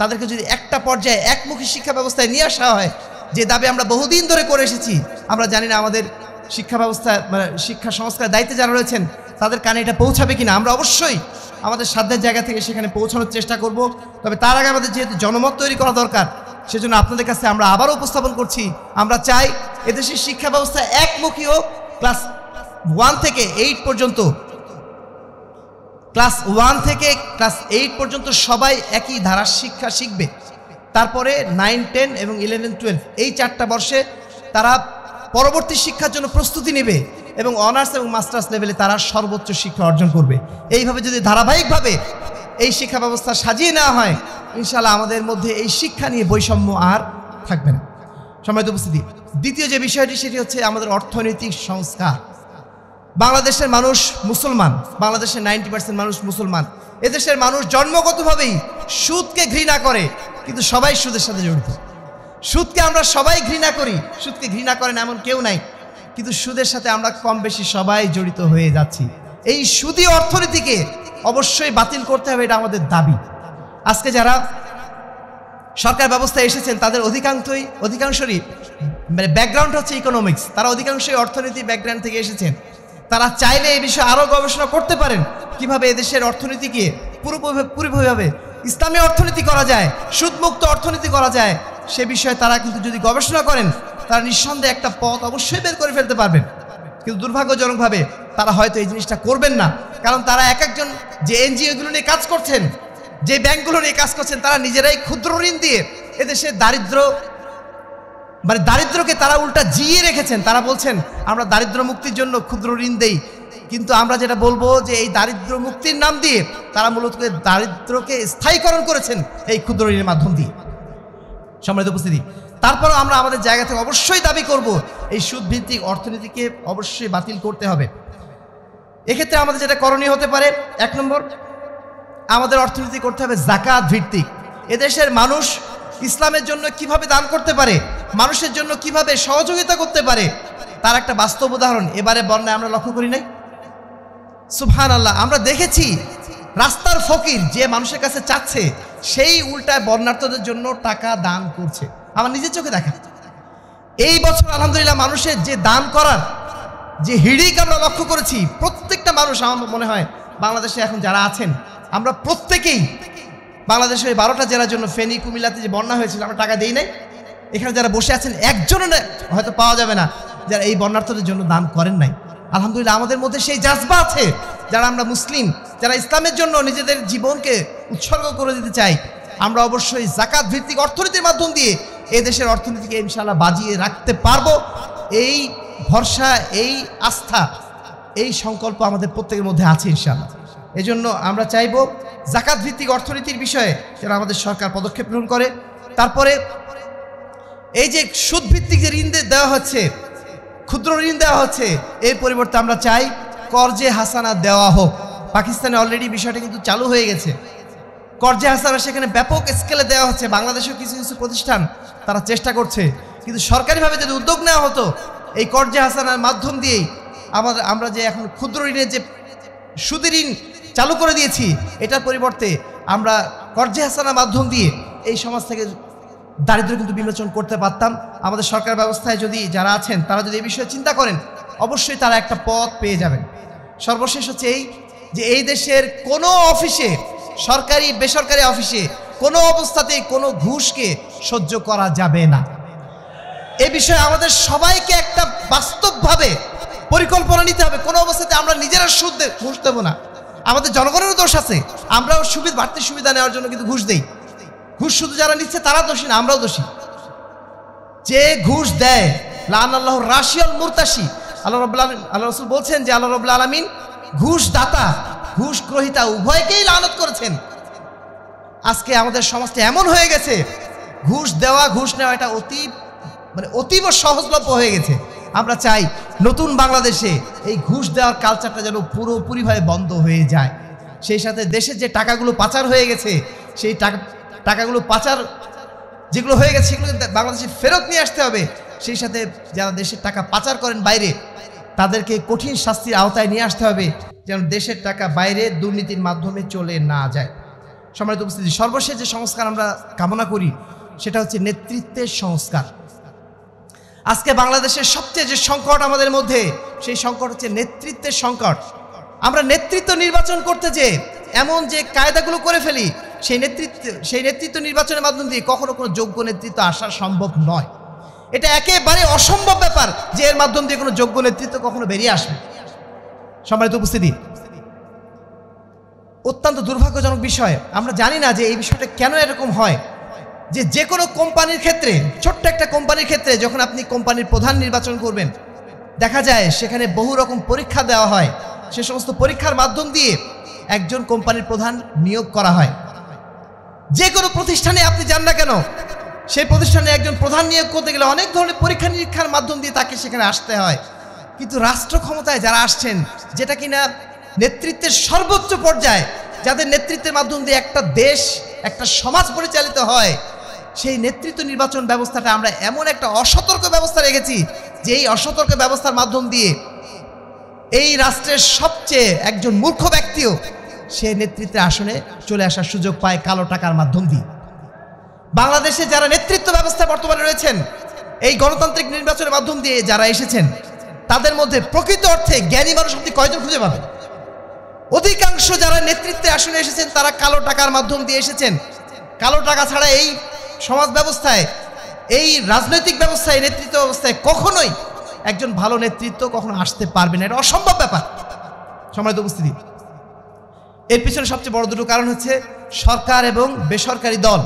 তাদেরকে যদি একটা পর্যায়ে একমুখী শিক্ষা ব্যবস্থায় নিয়ে আসা হয় যে দাবি আমরা বহুদিন ধরে করে এসেছি আমরা জানি না আমাদের শিক্ষা ব্যবস্থা মানে শিক্ষা সংস্কার দায়িত্বে যারা রয়েছেন তাদের কানে এটা পৌঁছাবে কিনা আমরা অবশ্যই আমাদের সাধ্যের জায়গা থেকে সেখানে পৌঁছানোর চেষ্টা করব তবে তার আগে আমাদের যেহেতু জনমত তৈরি করা দরকার সেজন্য আপনাদের কাছে আমরা আবারও উপস্থাপন করছি আমরা চাই এদেশের শিক্ষা ব্যবস্থা একমুখী হোক ক্লাস ওয়ান থেকে এইট পর্যন্ত ক্লাস ওয়ান থেকে ক্লাস এইট পর্যন্ত সবাই একই ধারার শিক্ষা শিখবে তারপরে নাইন টেন এবং ইলেভেন টুয়েলভ এই চারটা বর্ষে তারা পরবর্তী শিক্ষার জন্য প্রস্তুতি নেবে এবং অনার্স এবং মাস্টার্স লেভেলে তারা সর্বোচ্চ শিক্ষা অর্জন করবে এইভাবে যদি ধারাবাহিকভাবে এই শিক্ষা ব্যবস্থা সাজিয়ে নেওয়া হয় ইনশাল্লাহ আমাদের মধ্যে এই শিক্ষা নিয়ে বৈষম্য আর থাকবে না সময় উপস্থিতি দ্বিতীয় যে বিষয়টি সেটি হচ্ছে আমাদের অর্থনৈতিক সংস্কার বাংলাদেশের মানুষ মুসলমান বাংলাদেশের নাইনটি পার্সেন্ট মানুষ মুসলমান এদেশের মানুষ জন্মগতভাবেই সুদকে ঘৃণা করে কিন্তু সবাই সুদের সাথে জড়িত সুদকে আমরা সবাই ঘৃণা করি সুদকে ঘৃণা করেন এমন কেউ নাই কিন্তু সুদের সাথে আমরা কম বেশি সবাই জড়িত হয়ে যাচ্ছি এই সুদী অর্থনীতিকে অবশ্যই বাতিল করতে হবে এটা আমাদের দাবি আজকে যারা সরকার ব্যবস্থায় এসেছেন তাদের অধিকাংশই অধিকাংশরই মানে ব্যাকগ্রাউন্ড হচ্ছে ইকোনমিক্স তারা অধিকাংশই অর্থনীতি ব্যাকগ্রাউন্ড থেকে এসেছেন তারা চাইলে এই বিষয়ে আরও গবেষণা করতে পারেন কিভাবে এদেশের অর্থনীতিকে পুরোপুরি পুরোপুরিভাবে ইসলামী অর্থনীতি করা যায় সুদমুক্ত অর্থনীতি করা যায় সে বিষয়ে তারা কিন্তু যদি গবেষণা করেন তারা নিঃসন্দেহে একটা পথ অবশ্যই বের করে ফেলতে পারবেন কিন্তু দুর্ভাগ্যজনকভাবে তারা হয়তো এই জিনিসটা করবেন না কারণ তারা এক একজন যে এনজিওগুলো নিয়ে কাজ করছেন যে ব্যাংকগুলো নিয়ে কাজ করছেন তারা নিজেরাই ক্ষুদ্র ঋণ দিয়ে এদেশে দারিদ্র মানে দারিদ্রকে তারা উল্টা জিয়ে রেখেছেন তারা বলছেন আমরা দারিদ্র মুক্তির জন্য ক্ষুদ্র ঋণ দেই কিন্তু আমরা যেটা বলবো যে এই দারিদ্র মুক্তির নাম দিয়ে তারা মূলত দারিদ্রকে স্থায়ীকরণ করেছেন এই ক্ষুদ্র ঋণের মাধ্যম দিয়ে সম্মানিত উপস্থিতি তারপরও আমরা আমাদের জায়গা থেকে অবশ্যই দাবি করব এই সুদভিত্তিক অর্থনীতিকে অবশ্যই বাতিল করতে হবে এক্ষেত্রে আমাদের যেটা করণীয় হতে পারে এক নম্বর আমাদের অর্থনীতি করতে হবে জাকাত ভিত্তিক এদেশের মানুষ ইসলামের জন্য কিভাবে দান করতে পারে মানুষের জন্য কিভাবে সহযোগিতা করতে পারে তার একটা বাস্তব উদাহরণ এবারে বর্ণায় আমরা লক্ষ্য করি নাই সুফহান আল্লাহ আমরা দেখেছি রাস্তার ফকির যে মানুষের কাছে চাচ্ছে সেই উল্টায় বর্ণার্থদের জন্য টাকা দান করছে আমার নিজের চোখে দেখা এই বছর আলহামদুলিল্লাহ মানুষের যে দান করার যে হিড়িক আমরা লক্ষ্য করেছি প্রত্যেকটা মানুষ আমার মনে হয় বাংলাদেশে এখন যারা আছেন আমরা প্রত্যেকেই বাংলাদেশের ওই বারোটা জেলার জন্য ফেনী কুমিল্লাতে যে বন্যা হয়েছিল আমরা টাকা দিই নাই এখানে যারা বসে আছেন একজনও হয়তো পাওয়া যাবে না যারা এই বন্যার্থদের জন্য দান করেন নাই আলহামদুলিল্লাহ আমাদের মধ্যে সেই জাজবা আছে যারা আমরা মুসলিম যারা ইসলামের জন্য নিজেদের জীবনকে উৎসর্গ করে দিতে চাই আমরা অবশ্যই জাকাত ভিত্তিক অর্থনীতির মাধ্যম দিয়ে এই দেশের অর্থনীতিকে ইনশাল্লাহ বাজিয়ে রাখতে পারবো এই ভরসা এই আস্থা এই সংকল্প আমাদের প্রত্যেকের মধ্যে আছে ইনশাল্লাহ এজন্য আমরা চাইব জাকাত ভিত্তিক অর্থনীতির বিষয়ে যারা আমাদের সরকার পদক্ষেপ গ্রহণ করে তারপরে এই যে সুদ ভিত্তিক যে ঋণ দেওয়া হচ্ছে ক্ষুদ্র ঋণ দেওয়া হচ্ছে এর পরিবর্তে আমরা চাই কর্জে হাসানা দেওয়া হোক পাকিস্তানে অলরেডি বিষয়টা কিন্তু চালু হয়ে গেছে কর্জে হাসানা সেখানে ব্যাপক স্কেলে দেওয়া হচ্ছে বাংলাদেশেও কিছু কিছু প্রতিষ্ঠান তারা চেষ্টা করছে কিন্তু সরকারিভাবে যদি উদ্যোগ নেওয়া হতো এই কর্জে হাসানার মাধ্যম দিয়েই আমাদের আমরা যে এখন ক্ষুদ্র ঋণের যে সুদের ঋণ চালু করে দিয়েছি এটার পরিবর্তে আমরা কর্জে হাসানার মাধ্যম দিয়ে এই সমাজ থেকে দারিদ্র কিন্তু বিমোচন করতে পারতাম আমাদের সরকার ব্যবস্থায় যদি যারা আছেন তারা যদি এই বিষয়ে চিন্তা করেন অবশ্যই তারা একটা পথ পেয়ে যাবেন সর্বশেষ হচ্ছে এই যে এই দেশের কোনো অফিসে সরকারি বেসরকারি অফিসে কোনো অবস্থাতেই কোনো ঘুষকে সহ্য করা যাবে না এ বিষয়ে আমাদের সবাইকে একটা বাস্তবভাবে পরিকল্পনা নিতে হবে কোনো অবস্থাতে আমরা নিজেরা সুদ ঘুষ দেবো না আমাদের জনগণেরও দোষ আছে আমরাও সুবিধা বাড়তি সুবিধা নেওয়ার জন্য কিন্তু ঘুষ দেই ঘুষ শুধু যারা নিচ্ছে তারা দোষী না আমরাও দোষী যে ঘুষ দেয় লাল আল্লাহ রাশিয়াল মুরতাসি আল্লাহ রব আল্লাহ রসুল বলছেন যে আল্লাহ রব্লা আলমিন ঘুষ দাতা ঘুষ গ্রহিতা উভয়কেই লানত করেছেন আজকে আমাদের সমাজটা এমন হয়ে গেছে ঘুষ দেওয়া ঘুষ নেওয়া এটা অতি মানে অতীব সহজলভ্য হয়ে গেছে আমরা চাই নতুন বাংলাদেশে এই ঘুষ দেওয়ার কালচারটা যেন পুরোপুরিভাবে বন্ধ হয়ে যায় সেই সাথে দেশের যে টাকাগুলো পাচার হয়ে গেছে সেই টাকা টাকাগুলো পাচার যেগুলো হয়ে গেছে সেগুলো বাংলাদেশে ফেরত নিয়ে আসতে হবে সেই সাথে যারা দেশের টাকা পাচার করেন বাইরে তাদেরকে কঠিন শাস্তির আওতায় নিয়ে আসতে হবে যেন দেশের টাকা বাইরে দুর্নীতির মাধ্যমে চলে না যায় সম্মানিত উপস্থিতি সর্বশেষ যে সংস্কার আমরা কামনা করি সেটা হচ্ছে নেতৃত্বের সংস্কার আজকে বাংলাদেশের সবচেয়ে যে সংকট আমাদের মধ্যে সেই সংকট হচ্ছে নেতৃত্বের সংকট আমরা নেতৃত্ব নির্বাচন করতে যে এমন যে কায়দাগুলো করে ফেলি সেই নেতৃত্ব সেই নেতৃত্ব নির্বাচনের মাধ্যম দিয়ে কখনো কোনো যোগ্য নেতৃত্ব আসা সম্ভব নয় এটা একেবারে অসম্ভব ব্যাপার যে এর মাধ্যম দিয়ে কোনো যোগ্য নেতৃত্ব কখনো বেরিয়ে আসবে সম্মানিত উপস্থিতি অত্যন্ত দুর্ভাগ্যজনক বিষয় আমরা জানি না যে এই বিষয়টা কেন এরকম হয় যে যে কোনো কোম্পানির ক্ষেত্রে ছোট্ট একটা কোম্পানির ক্ষেত্রে যখন আপনি কোম্পানির প্রধান নির্বাচন করবেন দেখা যায় সেখানে বহু রকম পরীক্ষা দেওয়া হয় সে সমস্ত পরীক্ষার মাধ্যম দিয়ে একজন কোম্পানির প্রধান নিয়োগ করা হয় যে কোনো প্রতিষ্ঠানে আপনি যান না কেন সেই প্রতিষ্ঠানে একজন প্রধান নিয়োগ করতে গেলে অনেক ধরনের পরীক্ষা নিরীক্ষার মাধ্যম দিয়ে তাকে সেখানে আসতে হয় কিন্তু রাষ্ট্র ক্ষমতায় যারা আসছেন যেটা কিনা নেতৃত্বের সর্বোচ্চ পর্যায়ে যাদের নেতৃত্বের মাধ্যম দিয়ে একটা দেশ একটা সমাজ পরিচালিত হয় সেই নেতৃত্ব নির্বাচন ব্যবস্থাটা আমরা এমন একটা অসতর্ক ব্যবস্থা রেখেছি যে এই অসতর্ক ব্যবস্থার মাধ্যম দিয়ে এই রাষ্ট্রের সবচেয়ে একজন মূর্খ ব্যক্তিও সে নেতৃত্বে আসনে চলে আসার সুযোগ পায় কালো টাকার মাধ্যম দিয়ে বাংলাদেশে যারা নেতৃত্ব ব্যবস্থা বর্তমানে রয়েছেন এই গণতান্ত্রিক নির্বাচনের মাধ্যম দিয়ে যারা এসেছেন তাদের মধ্যে প্রকৃত অর্থে জ্ঞানী মানুষ আপনি কয়জন খুঁজে পাবেন অধিকাংশ যারা নেতৃত্বে আসনে এসেছেন তারা কালো টাকার মাধ্যম দিয়ে এসেছেন কালো টাকা ছাড়া এই সমাজ ব্যবস্থায় এই রাজনৈতিক ব্যবস্থায় নেতৃত্ব ব্যবস্থায় কখনোই একজন ভালো নেতৃত্ব কখনো আসতে পারবে না এটা অসম্ভব ব্যাপার সমাজ উপস্থিতি এর পিছনে সবচেয়ে বড় দুটো কারণ হচ্ছে সরকার এবং বেসরকারি দল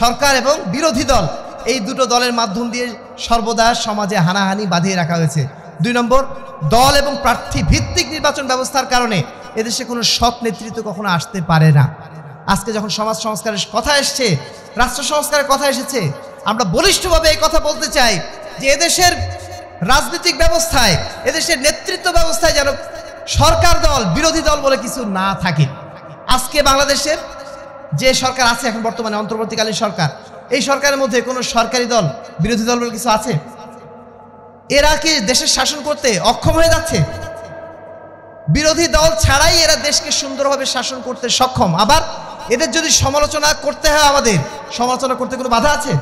সরকার এবং বিরোধী দল এই দুটো দলের মাধ্যম দিয়ে সর্বদা সমাজে হানাহানি বাঁধিয়ে রাখা হয়েছে দুই নম্বর দল এবং প্রার্থী ভিত্তিক নির্বাচন ব্যবস্থার কারণে এদেশে কোনো সৎ নেতৃত্ব কখনো আসতে পারে না আজকে যখন সমাজ সংস্কারের কথা এসছে রাষ্ট্র সংস্কারের কথা এসেছে আমরা বলিষ্ঠভাবে এই কথা বলতে চাই যে এদেশের রাজনৈতিক ব্যবস্থায় এদেশের নেতৃত্ব ব্যবস্থায় যেন সরকার দল বিরোধী দল বলে কিছু না থাকে আজকে বাংলাদেশের যে সরকার আছে এখন বর্তমানে অন্তর্বর্তীকালীন সরকার এই সরকারের মধ্যে কোনো সরকারি দল বিরোধী দল বলে কিছু আছে এরা কি দেশের শাসন করতে অক্ষম হয়ে যাচ্ছে বিরোধী দল ছাড়াই এরা দেশকে সুন্দরভাবে শাসন করতে সক্ষম আবার এদের যদি সমালোচনা করতে হয় আমাদের সমালোচনা করতে কোনো বাধা আছে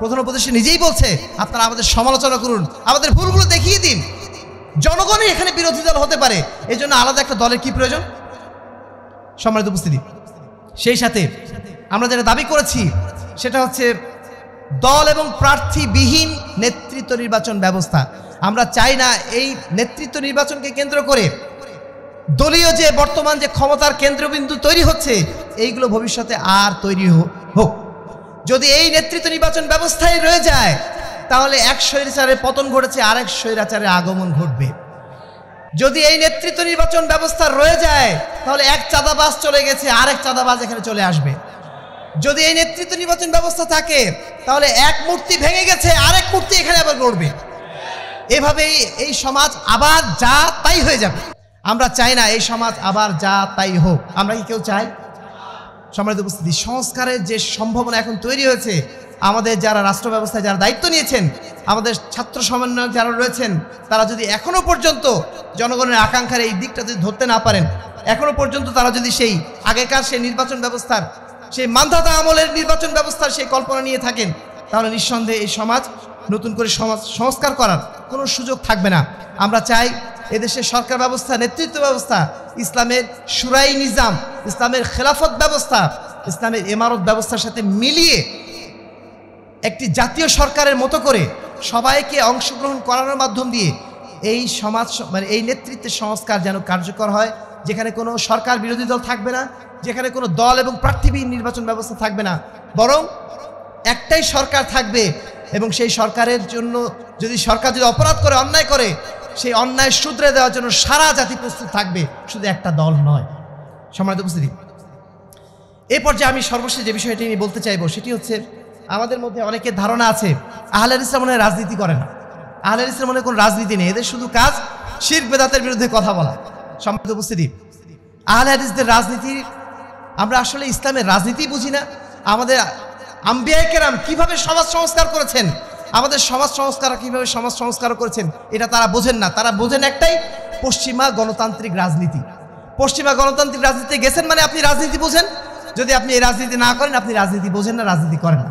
প্রধান উপদেশে নিজেই বলছে আপনারা আমাদের সমালোচনা করুন আমাদের ভুলগুলো দেখিয়ে দিন জনগণই এখানে বিরোধী দল হতে পারে এই জন্য আলাদা একটা দলের কি প্রয়োজন সম্মানিত উপস্থিতি সেই সাথে আমরা যেটা দাবি করেছি সেটা হচ্ছে দল এবং প্রার্থীবিহীন নেতৃত্ব নির্বাচন ব্যবস্থা আমরা চাই না এই নেতৃত্ব নির্বাচনকে কেন্দ্র করে দলীয় যে বর্তমান যে ক্ষমতার কেন্দ্রবিন্দু তৈরি হচ্ছে এইগুলো ভবিষ্যতে আর তৈরি হোক যদি এই নেতৃত্ব নির্বাচন ব্যবস্থায় রয়ে যায় তাহলে এক স্বৈরাচারের পতন ঘটেছে আর এক স্বৈরাচারের আগমন ঘটবে যদি এই নেতৃত্ব নির্বাচন ব্যবস্থা রয়ে যায় তাহলে এক চাঁদাবাস চলে গেছে আর এক চাঁদাবাস এখানে চলে আসবে যদি এই নেতৃত্ব নির্বাচন ব্যবস্থা থাকে তাহলে এক মূর্তি ভেঙে গেছে আরেক মূর্তি এখানে আবার গড়বে এভাবেই এই সমাজ আবার যা তাই হয়ে যাবে আমরা চাই না এই সমাজ আবার যা তাই হোক আমরা কি কেউ চাই সম্মানিত উপস্থিতি সংস্কারের যে সম্ভাবনা এখন তৈরি হয়েছে আমাদের যারা রাষ্ট্র ব্যবস্থায় যারা দায়িত্ব নিয়েছেন আমাদের ছাত্র সমন্বয় যারা রয়েছেন তারা যদি এখনও পর্যন্ত জনগণের আকাঙ্ক্ষার এই দিকটা যদি ধরতে না পারেন এখনও পর্যন্ত তারা যদি সেই আগেকার সেই নির্বাচন ব্যবস্থার সেই মান্ধাতা আমলের নির্বাচন ব্যবস্থার সেই কল্পনা নিয়ে থাকেন তাহলে নিঃসন্দেহে এই সমাজ নতুন করে সমাজ সংস্কার করার কোনো সুযোগ থাকবে না আমরা চাই এদেশের সরকার ব্যবস্থা নেতৃত্ব ব্যবস্থা ইসলামের সুরাই নিজাম ইসলামের খেলাফত ব্যবস্থা ইসলামের ইমারত ব্যবস্থার সাথে মিলিয়ে একটি জাতীয় সরকারের মতো করে সবাইকে অংশগ্রহণ করানোর মাধ্যম দিয়ে এই সমাজ মানে এই নেতৃত্বের সংস্কার যেন কার্যকর হয় যেখানে কোনো সরকার বিরোধী দল থাকবে না যেখানে কোনো দল এবং প্রার্থীবিহীন নির্বাচন ব্যবস্থা থাকবে না বরং একটাই সরকার থাকবে এবং সেই সরকারের জন্য যদি সরকার যদি অপরাধ করে অন্যায় করে সেই অন্যায় শুধরে দেওয়ার জন্য সারা জাতি প্রস্তুত থাকবে শুধু একটা দল নয় সম্মানিত উপস্থিতি এ পর্যায়ে আমি সর্বশেষ যে বিষয়টি নিয়ে বলতে চাইব সেটি হচ্ছে আমাদের মধ্যে অনেকের ধারণা আছে আহলের ইসলাম মনে রাজনীতি করে না আহলের ইসলাম মনে কোনো রাজনীতি নেই এদের শুধু কাজ শির বেদাতের বিরুদ্ধে কথা বলা সম্মানিত উপস্থিতি আহলে হাদিসদের রাজনীতি আমরা আসলে ইসলামের রাজনীতি বুঝি না আমাদের আম্বিয়াইকেরাম কিভাবে সমাজ সংস্কার করেছেন আমাদের সমাজ সংস্কার কীভাবে সমাজ সংস্কার করেছেন এটা তারা বোঝেন না তারা বোঝেন একটাই পশ্চিমা গণতান্ত্রিক রাজনীতি পশ্চিমা গণতান্ত্রিক রাজনীতি গেছেন মানে আপনি রাজনীতি বোঝেন যদি আপনি এই রাজনীতি না করেন আপনি রাজনীতি বোঝেন না রাজনীতি করেন না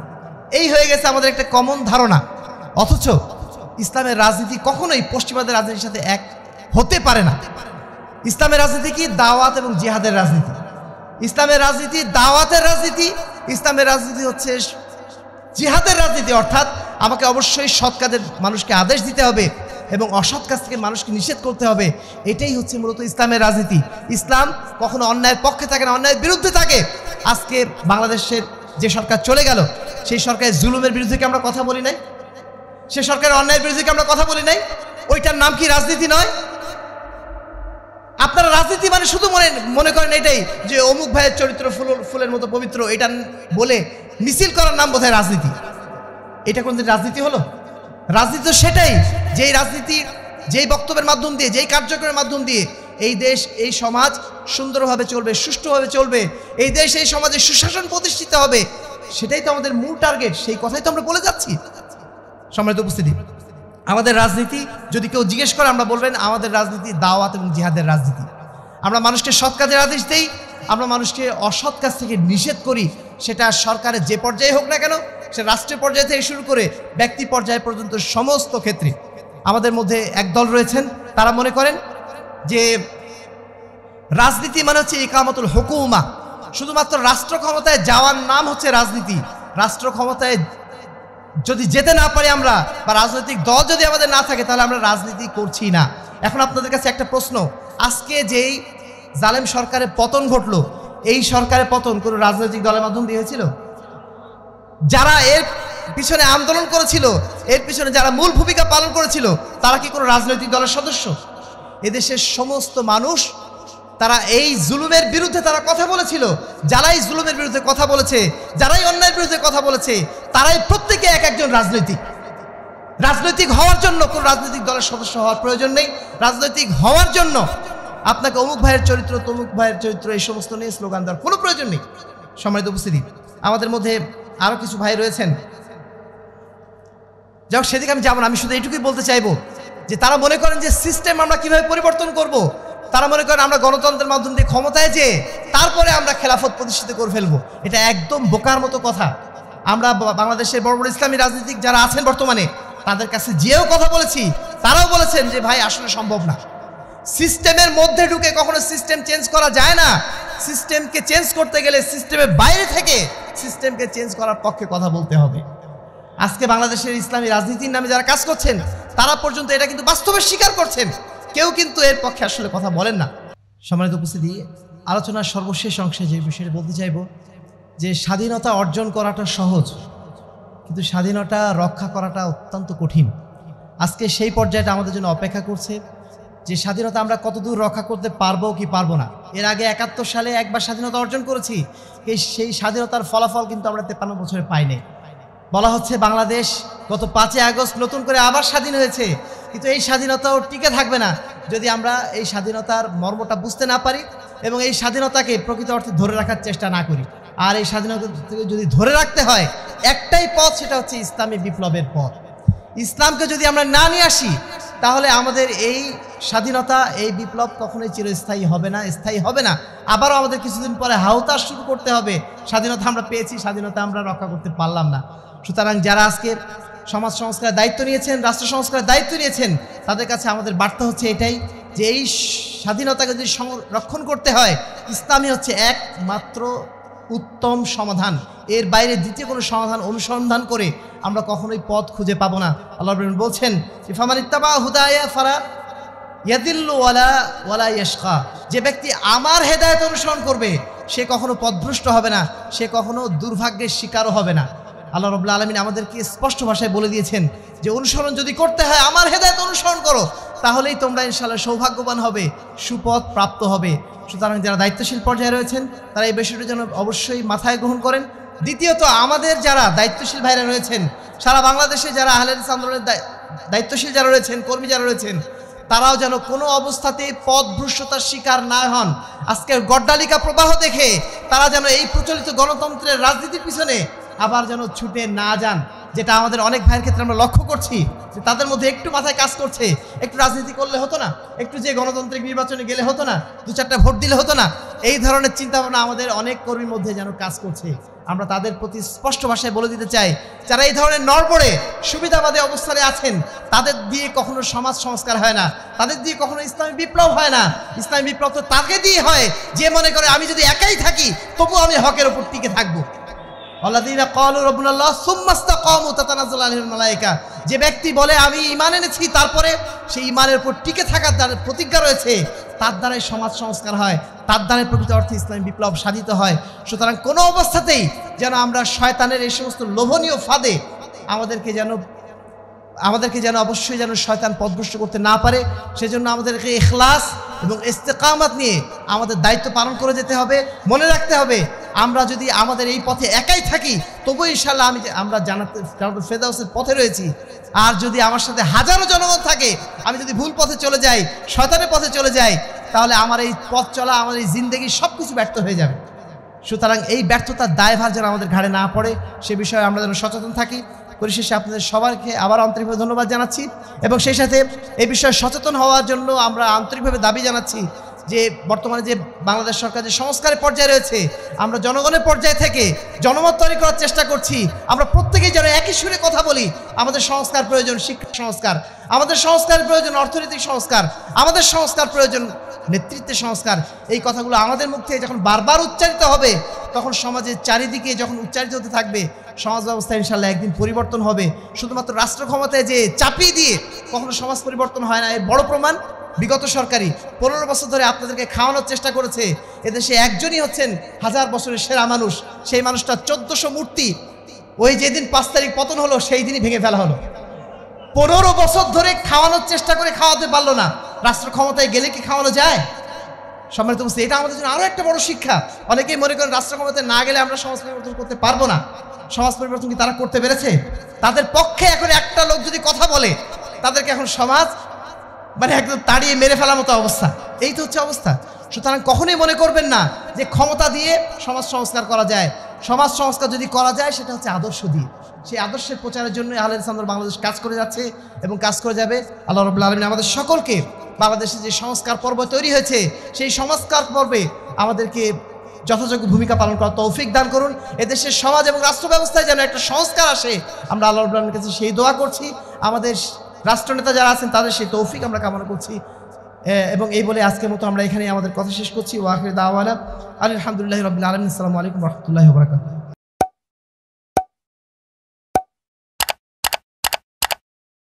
এই হয়ে গেছে আমাদের একটা কমন ধারণা অথচ ইসলামের রাজনীতি কখনোই পশ্চিমাদের রাজনীতির সাথে এক হতে পারে না ইসলামের রাজনীতি কি দাওয়াত এবং জিহাদের রাজনীতি ইসলামের রাজনীতি দাওয়াতের রাজনীতি ইসলামের রাজনীতি হচ্ছে জিহাদের রাজনীতি অর্থাৎ আমাকে অবশ্যই সৎ কাজের মানুষকে আদেশ দিতে হবে এবং অসৎ কাজ থেকে মানুষকে নিষেধ করতে হবে এটাই হচ্ছে মূলত ইসলামের রাজনীতি ইসলাম কখনো অন্যায়ের পক্ষে থাকে না অন্যায়ের বিরুদ্ধে থাকে আজকে বাংলাদেশের যে সরকার চলে গেল সেই সরকারের জুলুমের বিরুদ্ধে কি আমরা কথা বলি নাই সে সরকারের অন্যায়ের বিরুদ্ধে কি আমরা কথা বলি নাই ওইটার নাম কি রাজনীতি নয় আপনারা রাজনীতি মানে শুধু মনে মনে করেন এটাই যে অমুক ভাইয়ের চরিত্র ফুল ফুলের মতো পবিত্র এটা বলে মিছিল করার নাম বোধহয় রাজনীতি এটা কোনদিন রাজনীতি হলো রাজনীতি তো সেটাই যেই রাজনীতি যেই বক্তব্যের মাধ্যম দিয়ে যেই কার্যক্রমের মাধ্যম দিয়ে এই দেশ এই সমাজ সুন্দরভাবে চলবে সুষ্ঠুভাবে চলবে এই দেশ এই সমাজে সুশাসন প্রতিষ্ঠিত হবে সেটাই তো আমাদের মূল টার্গেট সেই কথাই তো আমরা বলে যাচ্ছি সম্মানিত উপস্থিতি আমাদের রাজনীতি যদি কেউ জিজ্ঞেস করে আমরা বলবেন আমাদের রাজনীতি দাওয়াত এবং জিহাদের রাজনীতি আমরা মানুষকে সৎ কাজের আদেশ দিই আমরা মানুষকে অসৎ কাজ থেকে নিষেধ করি সেটা সরকারের যে পর্যায়ে হোক না কেন সে রাষ্ট্রীয় পর্যায় থেকে শুরু করে ব্যক্তি পর্যায় পর্যন্ত সমস্ত ক্ষেত্রে আমাদের মধ্যে এক দল রয়েছেন তারা মনে করেন যে রাজনীতি মানে হচ্ছে একামতুল হকুমা শুধুমাত্র রাষ্ট্র ক্ষমতায় যাওয়ার নাম হচ্ছে রাজনীতি রাষ্ট্র ক্ষমতায় যদি যেতে না পারি আমরা বা রাজনৈতিক দল যদি আমাদের না থাকে তাহলে আমরা রাজনীতি করছি না এখন আপনাদের কাছে একটা প্রশ্ন আজকে যেই জালেম সরকারের পতন ঘটলো এই সরকারের পতন কোনো রাজনৈতিক দলের মাধ্যম দিয়েছিল যারা এর পিছনে আন্দোলন করেছিল এর পিছনে যারা মূল ভূমিকা পালন করেছিল তারা কি কোনো রাজনৈতিক দলের সদস্য এদেশের সমস্ত মানুষ তারা এই জুলুমের বিরুদ্ধে তারা কথা বলেছিল যারাই জুলুমের বিরুদ্ধে কথা বলেছে যারাই অন্যায়ের বিরুদ্ধে কথা বলেছে তারাই প্রত্যেকে এক একজন রাজনৈতিক রাজনৈতিক হওয়ার জন্য কোনো রাজনৈতিক দলের সদস্য হওয়ার প্রয়োজন নেই রাজনৈতিক হওয়ার জন্য আপনাকে অমুক ভাইয়ের চরিত্র তমুক ভাইয়ের চরিত্র এই সমস্ত নিয়ে স্লোগান দেওয়ার কোনো প্রয়োজন নেই সম্মানিত উপস্থিতি আমাদের মধ্যে আরও কিছু ভাই রয়েছেন যাই হোক সেদিকে আমি যাবো না আমি শুধু এইটুকুই বলতে চাইবো যে তারা মনে করেন যে সিস্টেম আমরা কিভাবে পরিবর্তন করব। তারা মনে করেন আমরা গণতন্ত্রের মাধ্যম দিয়ে ক্ষমতায় যেয়ে তারপরে আমরা খেলাফত প্রতিষ্ঠিত করে ফেলবো এটা একদম বোকার মতো কথা আমরা বাংলাদেশের বড় বড় ইসলামী রাজনীতিক যারা আছেন বর্তমানে তাদের কাছে যেও কথা বলেছি তারাও বলেছেন যে ভাই আসলে সম্ভব না সিস্টেমের মধ্যে ঢুকে কখনো সিস্টেম চেঞ্জ করা যায় না সিস্টেমকে চেঞ্জ করতে গেলে সিস্টেমের বাইরে থেকে সিস্টেমকে চেঞ্জ করার পক্ষে কথা বলতে হবে আজকে বাংলাদেশের ইসলামী রাজনীতির নামে যারা কাজ করছেন তারা পর্যন্ত এটা কিন্তু বাস্তবে স্বীকার করছেন কেউ কিন্তু এর পক্ষে আসলে কথা বলেন না সম্মানিত উপস্থিতি আলোচনার সর্বশেষ অংশে যে বিষয়টি বলতে চাইব যে স্বাধীনতা অর্জন করাটা সহজ কিন্তু স্বাধীনতা রক্ষা করাটা অত্যন্ত কঠিন আজকে সেই পর্যায়টা আমাদের জন্য অপেক্ষা করছে যে স্বাধীনতা আমরা কতদূর রক্ষা করতে পারবো কি পারবো না এর আগে একাত্তর সালে একবার স্বাধীনতা অর্জন করেছি এই সেই স্বাধীনতার ফলাফল কিন্তু আমরা তেপান্ন বছরে পাইনি বলা হচ্ছে বাংলাদেশ গত পাঁচই আগস্ট নতুন করে আবার স্বাধীন হয়েছে কিন্তু এই স্বাধীনতাও টিকে থাকবে না যদি আমরা এই স্বাধীনতার মর্মটা বুঝতে না পারি এবং এই স্বাধীনতাকে প্রকৃত অর্থে ধরে রাখার চেষ্টা না করি আর এই স্বাধীনতাকে যদি ধরে রাখতে হয় একটাই পথ সেটা হচ্ছে ইসলামী বিপ্লবের পথ ইসলামকে যদি আমরা না নিয়ে আসি তাহলে আমাদের এই স্বাধীনতা এই বিপ্লব কখনোই চিরস্থায়ী হবে না স্থায়ী হবে না আবারও আমাদের কিছুদিন পরে হাউতাস শুরু করতে হবে স্বাধীনতা আমরা পেয়েছি স্বাধীনতা আমরা রক্ষা করতে পারলাম না সুতরাং যারা আজকে সমাজ সংস্কারের দায়িত্ব নিয়েছেন রাষ্ট্র সংস্কারের দায়িত্ব নিয়েছেন তাদের কাছে আমাদের বার্তা হচ্ছে এটাই যে এই স্বাধীনতাকে যদি সংরক্ষণ করতে হয় ইসলামী হচ্ছে একমাত্র উত্তম সমাধান এর বাইরে দ্বিতীয় কোনো সমাধান অনুসন্ধান করে আমরা কখনোই পথ খুঁজে পাবো না আল্লাহ বলছেন ইফামান ইত্তাবা হুদায়া ফারা ইয়াদিল্লু ওয়ালা ওয়ালা যে ব্যক্তি আমার হেদায়ত অনুসরণ করবে সে কখনো পদভ্রষ্ট হবে না সে কখনো দুর্ভাগ্যের শিকারও হবে না আল্লাহ রবুল্লা আলমিন আমাদেরকে স্পষ্ট ভাষায় বলে দিয়েছেন যে অনুসরণ যদি করতে হয় আমার হেদায়ত অনুসরণ করো তাহলেই তোমরা ইনশাল্লাহ সৌভাগ্যবান হবে সুপথ প্রাপ্ত হবে সুতরাং যারা দায়িত্বশীল পর্যায়ে রয়েছেন তারা এই বিষয়টি যেন অবশ্যই মাথায় গ্রহণ করেন দ্বিতীয়ত আমাদের যারা দায়িত্বশীল ভাইরা রয়েছেন সারা বাংলাদেশে যারা আহলের আন্দোলনের দায়িত্বশীল যারা রয়েছেন কর্মী যারা রয়েছেন তারাও যেন কোনো অবস্থাতে পদভ্রষ্টতার শিকার না হন আজকের গড্ডালিকা প্রবাহ দেখে তারা যেন এই প্রচলিত গণতন্ত্রের রাজনীতির পিছনে আবার যেন ছুটে না যান যেটা আমাদের অনেক ভাইয়ের ক্ষেত্রে আমরা লক্ষ্য করছি যে তাদের মধ্যে একটু মাথায় কাজ করছে একটু রাজনীতি করলে হতো না একটু যে গণতান্ত্রিক নির্বাচনে গেলে হতো না দু চারটা ভোট দিলে হতো না এই ধরনের চিন্তাভাবনা আমাদের অনেক কর্মীর মধ্যে যেন কাজ করছে আমরা তাদের প্রতি স্পষ্ট ভাষায় বলে দিতে চাই যারা এই ধরনের নড়বড়ে সুবিধাবাদী অবস্থানে আছেন তাদের দিয়ে কখনো সমাজ সংস্কার হয় না তাদের দিয়ে কখনো ইসলামী বিপ্লব হয় না ইসলামী বিপ্লব তো তাকে দিয়ে হয় যে মনে করে আমি যদি একাই থাকি তবু আমি হকের ওপর টিকে থাকবো যে ব্যক্তি বলে আমি ইমান এনেছি তারপরে সেই ইমানের উপর টিকে থাকার দ্বারা প্রতিজ্ঞা রয়েছে তার দ্বারাই সমাজ সংস্কার হয় তার দ্বারাই প্রকৃত অর্থে ইসলামী বিপ্লব সাধিত হয় সুতরাং কোনো অবস্থাতেই যেন আমরা শয়তানের এই সমস্ত লোভনীয় ফাঁদে আমাদেরকে যেন আমাদেরকে যেন অবশ্যই যেন শয়তান পথভ্রষ্ট করতে না পারে সেজন্য আমাদেরকে এখলাস এবং ইস্তেকামাত নিয়ে আমাদের দায়িত্ব পালন করে যেতে হবে মনে রাখতে হবে আমরা যদি আমাদের এই পথে একাই থাকি তবু ইনশাল্লাহ আমি আমরা জানাতে জানাতে ফেদাউসের পথে রয়েছি আর যদি আমার সাথে হাজারো জনগণ থাকে আমি যদি ভুল পথে চলে যাই শয়তানের পথে চলে যাই তাহলে আমার এই পথ চলা আমার এই জিন্দগি সব কিছু ব্যর্থ হয়ে যাবে সুতরাং এই ব্যর্থতার দায়ভার যেন আমাদের ঘাড়ে না পড়ে সে বিষয়ে আমরা যেন সচেতন থাকি পরিশেষে আপনাদের সবাইকে আবার আন্তরিকভাবে ধন্যবাদ জানাচ্ছি এবং সেই সাথে এই বিষয়ে সচেতন হওয়ার জন্য আমরা আন্তরিকভাবে দাবি জানাচ্ছি যে বর্তমানে যে বাংলাদেশ সরকার যে সংস্কারের পর্যায়ে রয়েছে আমরা জনগণের পর্যায়ে থেকে জনমত তৈরি করার চেষ্টা করছি আমরা প্রত্যেকেই যেন একই সুরে কথা বলি আমাদের সংস্কার প্রয়োজন শিক্ষা সংস্কার আমাদের সংস্কার প্রয়োজন অর্থনৈতিক সংস্কার আমাদের সংস্কার প্রয়োজন নেতৃত্বের সংস্কার এই কথাগুলো আমাদের মুখ থেকে যখন বারবার উচ্চারিত হবে তখন সমাজের চারিদিকে যখন উচ্চারিত হতে থাকবে সমাজ ব্যবস্থা ইনশাল্লাহ একদিন পরিবর্তন হবে শুধুমাত্র রাষ্ট্র ক্ষমতায় যে চাপিয়ে দিয়ে কখনো সমাজ পরিবর্তন হয় না এর বড় প্রমাণ বিগত সরকারি পনেরো বছর ধরে আপনাদেরকে খাওয়ানোর চেষ্টা করেছে এদেশে একজনই হচ্ছেন হাজার বছরের সেরা মানুষ সেই মানুষটা চোদ্দশো মূর্তি ওই যেদিন পাঁচ তারিখ পতন হলো সেই দিনই ভেঙে ফেলা হলো পনেরো বছর ধরে খাওয়ানোর চেষ্টা করে খাওয়াতে পারলো না রাষ্ট্র ক্ষমতায় গেলে কি খাওয়ানো যায় সম্মানিত মুসলিম এটা আমাদের জন্য আরও একটা বড় শিক্ষা অনেকেই মনে করেন রাষ্ট্র ক্ষমতায় না গেলে আমরা সমাজ পরিবর্তন করতে পারবো না সমাজ পরিবর্তন কি তারা করতে পেরেছে তাদের পক্ষে এখন একটা লোক যদি কথা বলে তাদেরকে এখন সমাজ মানে একদম তাড়িয়ে মেরে ফেলার মতো অবস্থা এই তো হচ্ছে অবস্থা সুতরাং কখনোই মনে করবেন না যে ক্ষমতা দিয়ে সমাজ সংস্কার করা যায় সমাজ সংস্কার যদি করা যায় সেটা হচ্ছে আদর্শ দিয়ে সেই আদর্শের প্রচারের জন্য আহলে ইসলামদল বাংলাদেশ কাজ করে যাচ্ছে এবং কাজ করে যাবে আল্লাহ রবুল্লা আলমিন আমাদের সকলকে বাংলাদেশে যে সংস্কার পর্ব তৈরি হয়েছে সেই সংস্কার পর্বে আমাদেরকে যথাযোগ্য ভূমিকা পালন করা তৌফিক দান করুন এদেশের সমাজ এবং রাষ্ট্র ব্যবস্থায় যেন একটা সংস্কার আসে আমরা আল্লাহ রবুল্লাহর কাছে সেই দোয়া করছি আমাদের রাষ্ট্রনেতা যারা আছেন তাদের সেই তৌফিক আমরা কামনা করছি এবং এই বলে আজকের মতো আমরা এখানে আমাদের কথা শেষ করছি ওয়াকির দাওয়ালা আলহামদুলিল্লাহ রবিন আলম আসসালামু আলাইকুম রহমতুল্লাহ